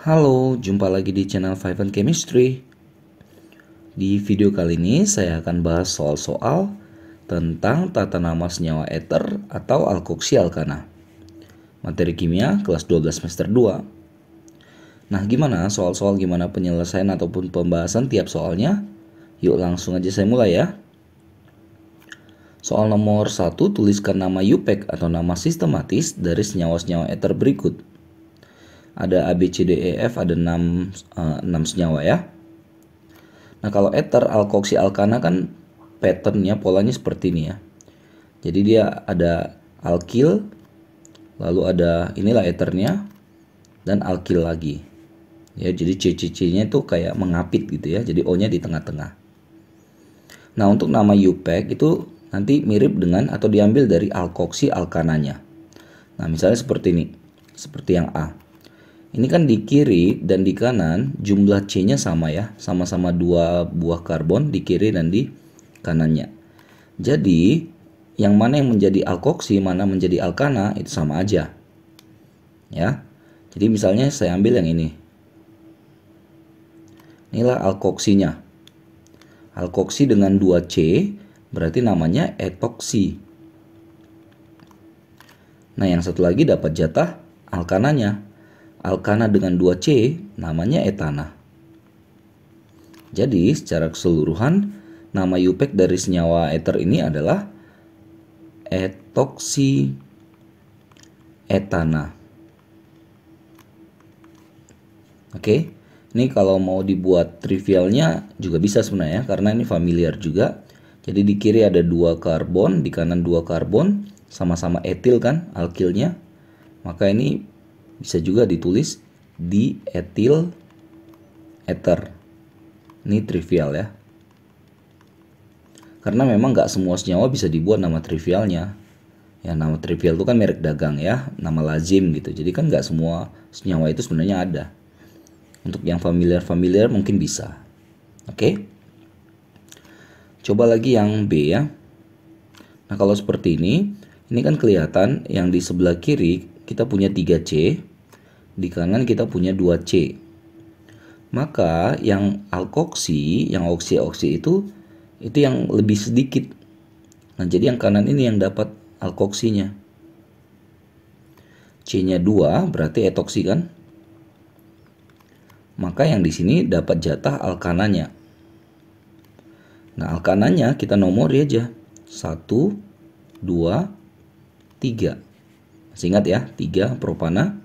Halo, jumpa lagi di channel Five and Chemistry. Di video kali ini saya akan bahas soal-soal tentang tata nama senyawa eter atau alkoksi alkana. Materi kimia kelas 12 semester 2. Nah, gimana soal-soal gimana penyelesaian ataupun pembahasan tiap soalnya? Yuk langsung aja saya mulai ya. Soal nomor 1 tuliskan nama UPEC atau nama sistematis dari senyawa-senyawa eter berikut ada A B C D E F ada 6 uh, 6 senyawa ya. Nah, kalau ether, alkoksi alkana kan patternnya polanya seperti ini ya. Jadi dia ada alkil lalu ada inilah eternya dan alkil lagi. Ya, jadi C nya itu kayak mengapit gitu ya. Jadi O-nya di tengah-tengah. Nah, untuk nama UPEC itu nanti mirip dengan atau diambil dari alkoksi alkananya. Nah, misalnya seperti ini, seperti yang A. Ini kan di kiri dan di kanan jumlah C-nya sama ya, sama-sama dua buah karbon di kiri dan di kanannya. Jadi yang mana yang menjadi alkoksi, mana menjadi alkana itu sama aja. Ya. Jadi misalnya saya ambil yang ini. Inilah alkoksinya. Alkoksi dengan 2C berarti namanya etoksi. Nah, yang satu lagi dapat jatah alkananya alkana dengan 2C namanya etana. Jadi secara keseluruhan nama yupek dari senyawa eter ini adalah etoksi etana. Oke, ini kalau mau dibuat trivialnya juga bisa sebenarnya karena ini familiar juga. Jadi di kiri ada dua karbon, di kanan dua karbon, sama-sama etil kan alkilnya. Maka ini bisa juga ditulis di etil ether. Ini trivial ya. Karena memang nggak semua senyawa bisa dibuat nama trivialnya. Ya nama trivial itu kan merek dagang ya, nama lazim gitu. Jadi kan nggak semua senyawa itu sebenarnya ada. Untuk yang familiar-familiar mungkin bisa. Oke. Coba lagi yang B ya. Nah, kalau seperti ini, ini kan kelihatan yang di sebelah kiri kita punya 3C, di kanan kita punya 2C. Maka yang alkoksi, yang oksi-oksi itu itu yang lebih sedikit. Nah, jadi yang kanan ini yang dapat alkoksinya. C-nya 2 berarti etoksi kan? Maka yang di sini dapat jatah alkananya. Nah, alkananya kita nomor aja. 1 2 3. Masih ingat ya, 3 propana.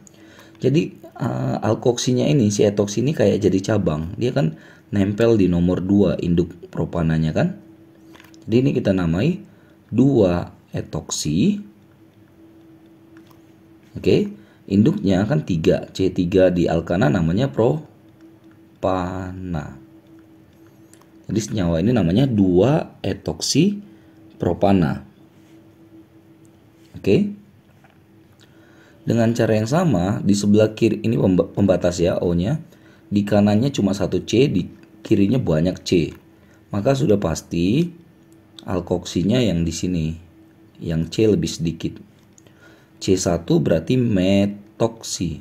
Jadi uh, alkoksinya ini, si etoksi ini kayak jadi cabang. Dia kan nempel di nomor 2 induk propananya kan. Jadi ini kita namai 2 etoksi. Oke, okay. induknya kan 3. C3 di alkana namanya propana. Jadi senyawa ini namanya 2 etoksi propana. Oke. Dengan cara yang sama, di sebelah kiri ini pembatas ya O-nya. Di kanannya cuma satu C, di kirinya banyak C. Maka sudah pasti alkoksinya yang di sini. Yang C lebih sedikit. C1 berarti metoksi.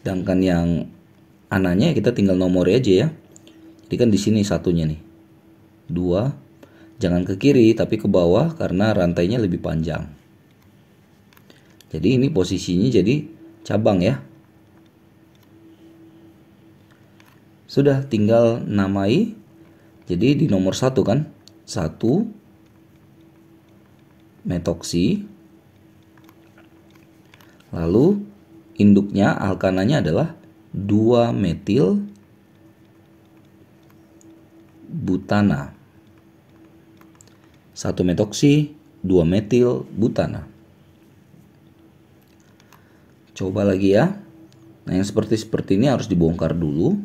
Sedangkan yang ananya kita tinggal nomor aja ya. Jadi kan di sini satunya nih. 2 Jangan ke kiri tapi ke bawah karena rantainya lebih panjang. Jadi ini posisinya jadi cabang ya. Sudah tinggal namai. Jadi di nomor satu kan. Satu. Metoksi. Lalu induknya alkananya adalah 2 metil butana. 1 metoksi, 2 metil butana. Coba lagi ya. Nah, yang seperti seperti ini harus dibongkar dulu.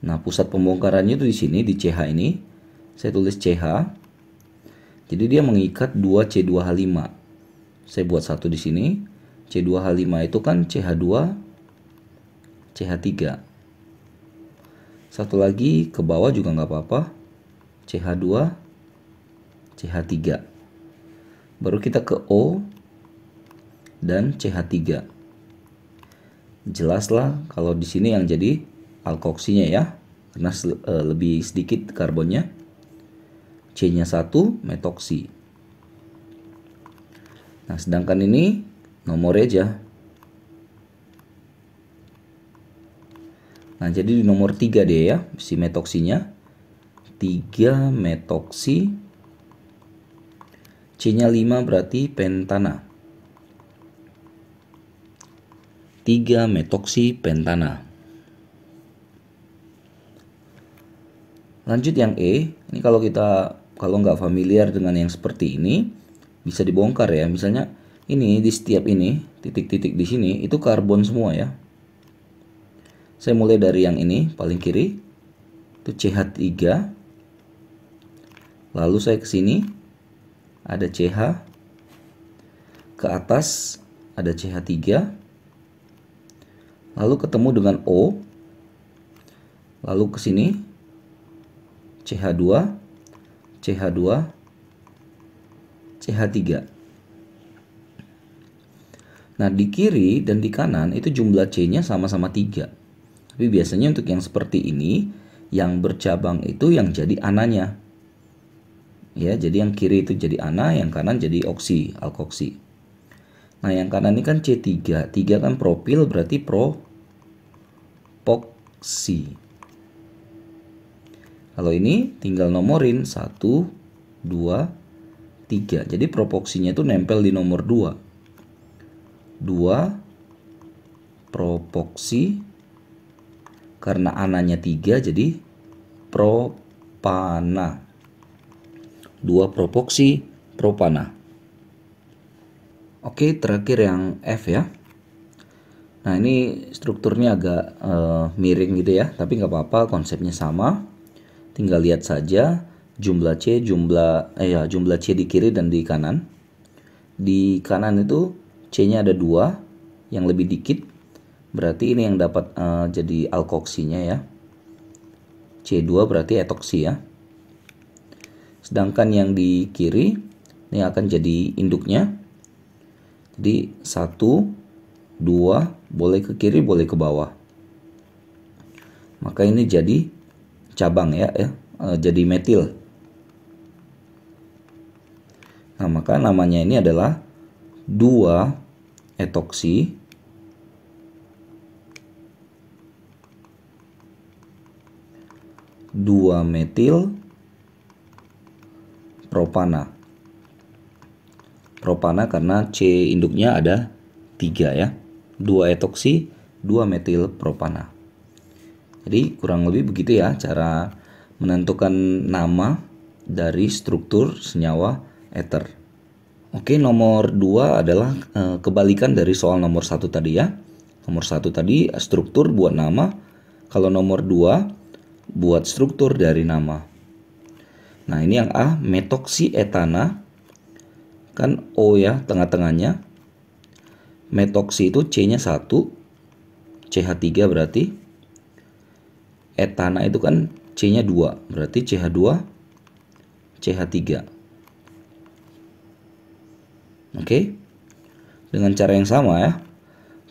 Nah, pusat pembongkarannya itu di sini di CH ini. Saya tulis CH. Jadi dia mengikat 2 C2H5. Saya buat satu di sini. C2H5 itu kan CH2 CH3. Satu lagi ke bawah juga nggak apa-apa. CH2 CH3. Baru kita ke O dan CH3. Jelaslah kalau di sini yang jadi alkoksinya ya, karena e, lebih sedikit karbonnya. C-nya 1, metoksi. Nah, sedangkan ini nomor aja. Nah, jadi di nomor 3 deh ya, si metoksinya. 3 metoksi C-nya 5 berarti pentana. 3 metoksi pentana. Lanjut yang E, ini kalau kita kalau nggak familiar dengan yang seperti ini bisa dibongkar ya. Misalnya ini di setiap ini titik-titik di sini itu karbon semua ya. Saya mulai dari yang ini paling kiri itu CH3. Lalu saya ke sini ada CH ke atas ada CH3 lalu ketemu dengan O lalu ke sini CH2 CH2 CH3 Nah di kiri dan di kanan itu jumlah C-nya sama-sama 3 Tapi biasanya untuk yang seperti ini Yang bercabang itu yang jadi ananya ya jadi yang kiri itu jadi ana yang kanan jadi oksi alkoksi nah yang kanan ini kan C3 3 kan propil berarti pro poksi kalau ini tinggal nomorin 1 2 3 jadi propoksinya itu nempel di nomor 2 2 propoksi karena ananya 3 jadi propana dua propoksi propana. Oke, terakhir yang F ya. Nah, ini strukturnya agak e, miring gitu ya, tapi nggak apa-apa, konsepnya sama. Tinggal lihat saja jumlah C, jumlah eh ya, jumlah C di kiri dan di kanan. Di kanan itu C-nya ada dua, yang lebih dikit berarti ini yang dapat e, jadi alkoksinya ya. C2 berarti etoksi ya sedangkan yang di kiri ini akan jadi induknya jadi satu dua boleh ke kiri boleh ke bawah maka ini jadi cabang ya, ya eh, jadi metil nah maka namanya ini adalah dua etoksi dua metil propana. Propana karena C induknya ada tiga ya. 2 etoksi, 2 metil propana. Jadi kurang lebih begitu ya cara menentukan nama dari struktur senyawa eter. Oke, nomor 2 adalah eh, kebalikan dari soal nomor satu tadi ya. Nomor satu tadi struktur buat nama, kalau nomor 2 buat struktur dari nama. Nah, ini yang A, metoksietana. Kan O ya, tengah-tengahnya. Metoksi itu C-nya 1, CH3 berarti. Etana itu kan C-nya 2, berarti CH2, CH3. Oke. Dengan cara yang sama ya.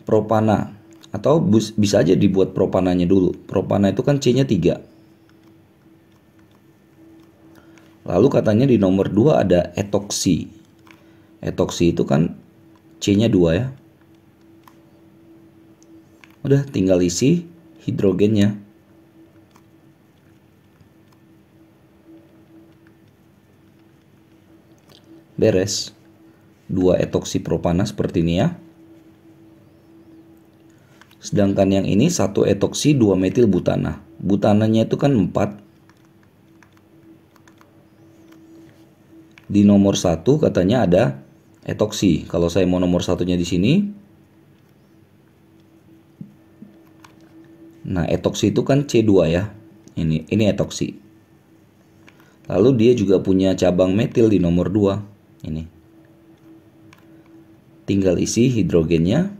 Propana atau bisa aja dibuat propananya dulu. Propana itu kan C-nya 3 Lalu katanya di nomor 2 ada etoksi. Etoksi itu kan C-nya 2 ya. Udah tinggal isi hidrogennya. Beres. Dua etoksi propana seperti ini ya. Sedangkan yang ini satu etoksi dua metil butana. Butananya itu kan 4, di nomor satu katanya ada etoksi. Kalau saya mau nomor satunya di sini, nah etoksi itu kan C2 ya. Ini ini etoksi. Lalu dia juga punya cabang metil di nomor 2. Ini. Tinggal isi hidrogennya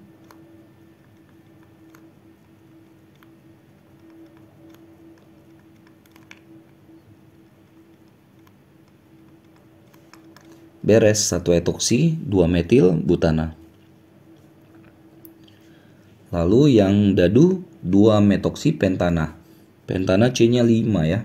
beres satu etoksi, dua metil butana. Lalu yang dadu 2 metoksi pentana. Pentana C-nya 5 ya. 1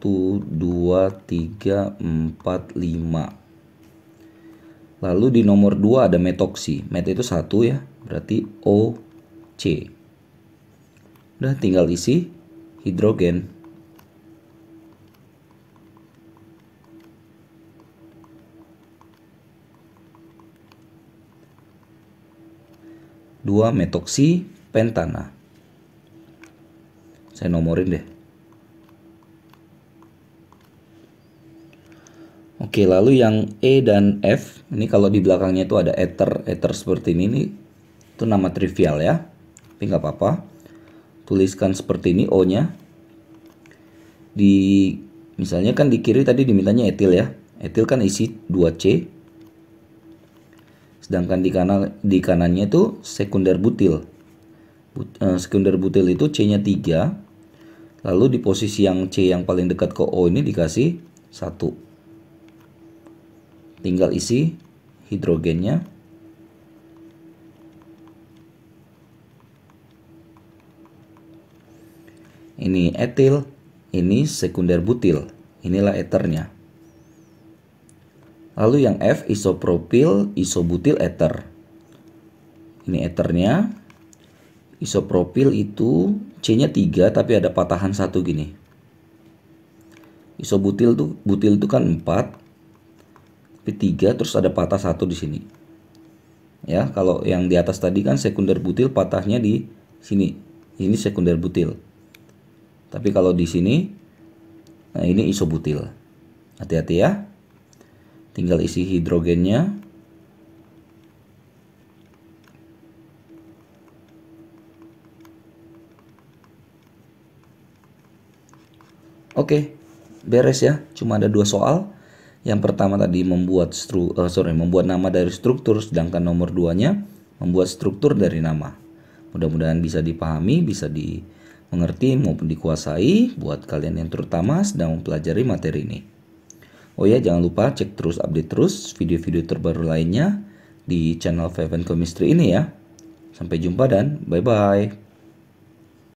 2 3 4 5. Lalu di nomor 2 ada metoksi. Met itu 1 ya, berarti O C. Udah tinggal isi hidrogen. 2 metoksi pentana. Saya nomorin deh. Oke, lalu yang E dan F, ini kalau di belakangnya itu ada ether, ether seperti ini, ini itu nama trivial ya, tapi nggak apa-apa. Tuliskan seperti ini O-nya. Di, misalnya kan di kiri tadi dimintanya etil ya, etil kan isi 2C, Sedangkan di kanan di kanannya itu sekunder butil. But, uh, sekunder butil itu C-nya 3. Lalu di posisi yang C yang paling dekat ke O ini dikasih 1. Tinggal isi hidrogennya. Ini etil, ini sekunder butil. Inilah eternya. Lalu yang F isopropil isobutil ether. Ini eternya. Isopropil itu C-nya 3 tapi ada patahan satu gini. Isobutil tuh butil itu kan 4. Tapi 3 terus ada patah satu di sini. Ya, kalau yang di atas tadi kan sekunder butil patahnya di sini. Ini sekunder butil. Tapi kalau di sini nah ini isobutil. Hati-hati ya. Tinggal isi hidrogennya. Oke, beres ya. Cuma ada dua soal. Yang pertama tadi membuat stru, uh, sorry, membuat nama dari struktur, sedangkan nomor duanya membuat struktur dari nama. Mudah-mudahan bisa dipahami, bisa dimengerti maupun dikuasai buat kalian yang terutama sedang mempelajari materi ini. Oh ya, jangan lupa cek terus update terus video-video terbaru lainnya di channel Five and Chemistry ini ya. Sampai jumpa dan bye-bye.